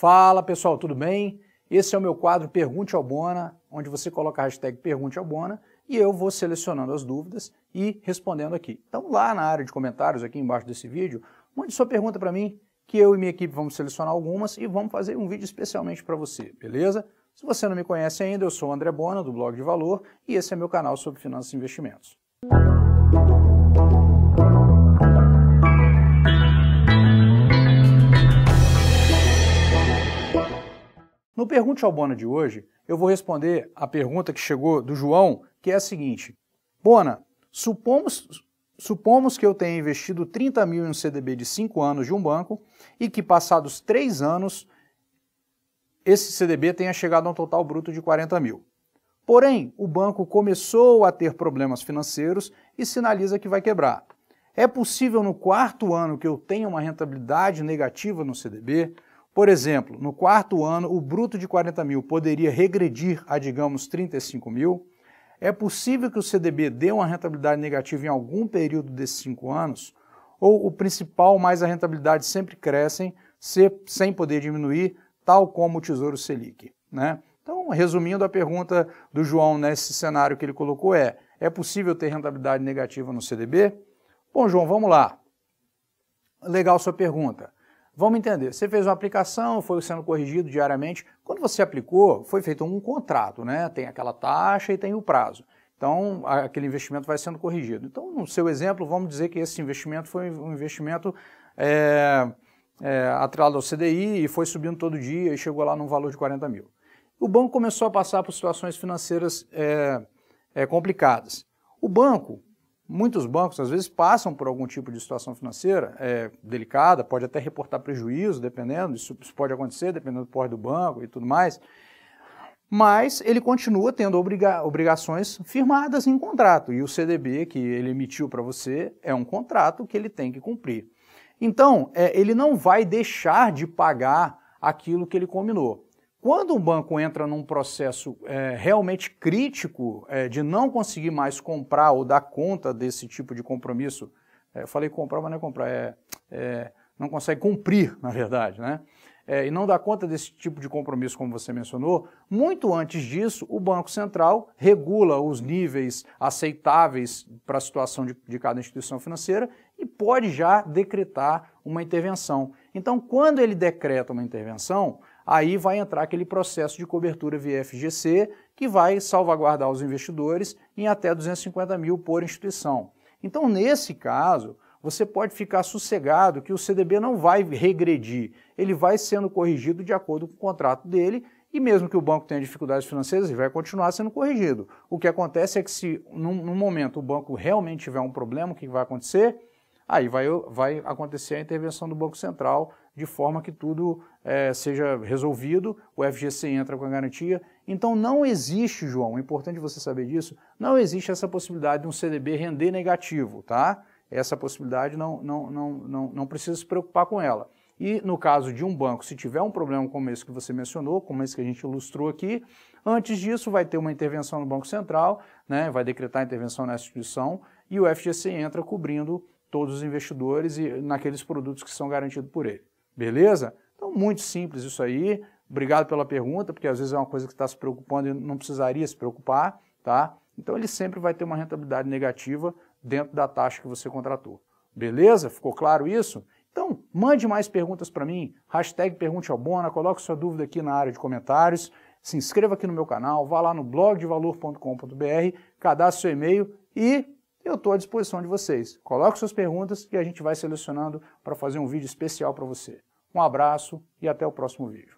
Fala pessoal, tudo bem? Esse é o meu quadro Pergunte ao Bona, onde você coloca a hashtag Pergunte ao Bona e eu vou selecionando as dúvidas e respondendo aqui. Então lá na área de comentários, aqui embaixo desse vídeo, mande sua pergunta para mim, que eu e minha equipe vamos selecionar algumas e vamos fazer um vídeo especialmente para você, beleza? Se você não me conhece ainda, eu sou o André Bona, do Blog de Valor, e esse é meu canal sobre finanças e investimentos. Pergunte ao Bona de hoje, eu vou responder a pergunta que chegou do João, que é a seguinte: Bona, supomos, supomos que eu tenha investido 30 mil em um CDB de 5 anos de um banco e que, passados 3 anos, esse CDB tenha chegado a um total bruto de 40 mil. Porém, o banco começou a ter problemas financeiros e sinaliza que vai quebrar. É possível no quarto ano que eu tenha uma rentabilidade negativa no CDB? Por exemplo, no quarto ano, o bruto de 40 mil poderia regredir a, digamos, 35 mil. É possível que o CDB dê uma rentabilidade negativa em algum período desses cinco anos, ou o principal mais a rentabilidade sempre crescem, se, sem poder diminuir, tal como o Tesouro Selic. Né? Então, resumindo a pergunta do João nesse cenário que ele colocou é, é possível ter rentabilidade negativa no CDB? Bom, João, vamos lá. Legal sua pergunta. Vamos entender. Você fez uma aplicação, foi sendo corrigido diariamente. Quando você aplicou, foi feito um contrato, né? Tem aquela taxa e tem o prazo. Então, aquele investimento vai sendo corrigido. Então, no seu exemplo, vamos dizer que esse investimento foi um investimento é, é, atrelado ao CDI e foi subindo todo dia e chegou lá num valor de 40 mil. O banco começou a passar por situações financeiras é, é, complicadas. O banco Muitos bancos, às vezes, passam por algum tipo de situação financeira é, delicada, pode até reportar prejuízo, dependendo, isso, isso pode acontecer, dependendo do porte do banco e tudo mais, mas ele continua tendo obriga obrigações firmadas em contrato, e o CDB que ele emitiu para você é um contrato que ele tem que cumprir. Então, é, ele não vai deixar de pagar aquilo que ele combinou. Quando um banco entra num processo é, realmente crítico é, de não conseguir mais comprar ou dar conta desse tipo de compromisso, é, eu falei comprar, mas não é comprar, é, é não consegue cumprir, na verdade, né? É, e não dá conta desse tipo de compromisso, como você mencionou, muito antes disso, o Banco Central regula os níveis aceitáveis para a situação de, de cada instituição financeira e pode já decretar uma intervenção. Então, quando ele decreta uma intervenção, aí vai entrar aquele processo de cobertura via FGC, que vai salvaguardar os investidores em até 250 mil por instituição. Então, nesse caso, você pode ficar sossegado que o CDB não vai regredir, ele vai sendo corrigido de acordo com o contrato dele e mesmo que o banco tenha dificuldades financeiras, ele vai continuar sendo corrigido. O que acontece é que se num, num momento o banco realmente tiver um problema, o que vai acontecer? Aí vai, vai acontecer a intervenção do Banco Central de forma que tudo é, seja resolvido, o FGC entra com a garantia. Então não existe, João, é importante você saber disso, não existe essa possibilidade de um CDB render negativo, tá? Essa possibilidade não, não, não, não, não precisa se preocupar com ela. E no caso de um banco, se tiver um problema como esse que você mencionou, como esse que a gente ilustrou aqui, antes disso vai ter uma intervenção no Banco Central, né, vai decretar a intervenção na instituição e o FGC entra cobrindo todos os investidores e naqueles produtos que são garantidos por ele. Beleza? Então, muito simples isso aí. Obrigado pela pergunta, porque às vezes é uma coisa que está se preocupando e não precisaria se preocupar, tá? Então, ele sempre vai ter uma rentabilidade negativa dentro da taxa que você contratou. Beleza? Ficou claro isso? Então, mande mais perguntas para mim, hashtag Pergunte ao Bona, coloque sua dúvida aqui na área de comentários, se inscreva aqui no meu canal, vá lá no blogdevalor.com.br, cadastre seu e-mail e eu estou à disposição de vocês. Coloque suas perguntas e a gente vai selecionando para fazer um vídeo especial para você. Um abraço e até o próximo vídeo.